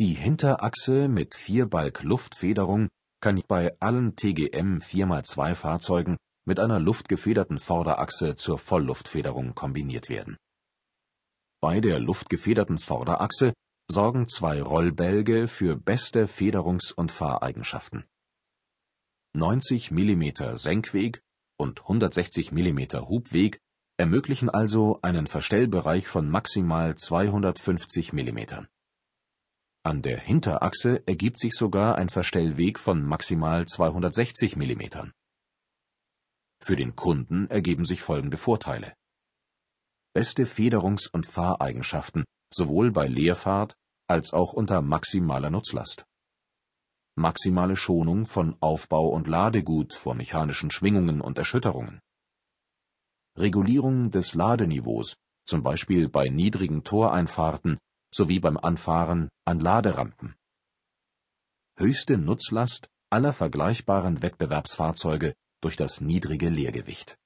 Die Hinterachse mit Vierbalg-Luftfederung kann bei allen TGM 4x2 Fahrzeugen mit einer luftgefederten Vorderachse zur Vollluftfederung kombiniert werden. Bei der luftgefederten Vorderachse sorgen zwei Rollbälge für beste Federungs- und Fahreigenschaften. 90 mm Senkweg und 160 mm Hubweg ermöglichen also einen Verstellbereich von maximal 250 mm an der Hinterachse ergibt sich sogar ein Verstellweg von maximal 260 mm. Für den Kunden ergeben sich folgende Vorteile. Beste Federungs- und Fahreigenschaften sowohl bei Leerfahrt als auch unter maximaler Nutzlast. Maximale Schonung von Aufbau- und Ladegut vor mechanischen Schwingungen und Erschütterungen. Regulierung des Ladeniveaus, zum Beispiel bei niedrigen Toreinfahrten sowie beim Anfahren an Laderampen. Höchste Nutzlast aller vergleichbaren Wettbewerbsfahrzeuge durch das niedrige Leergewicht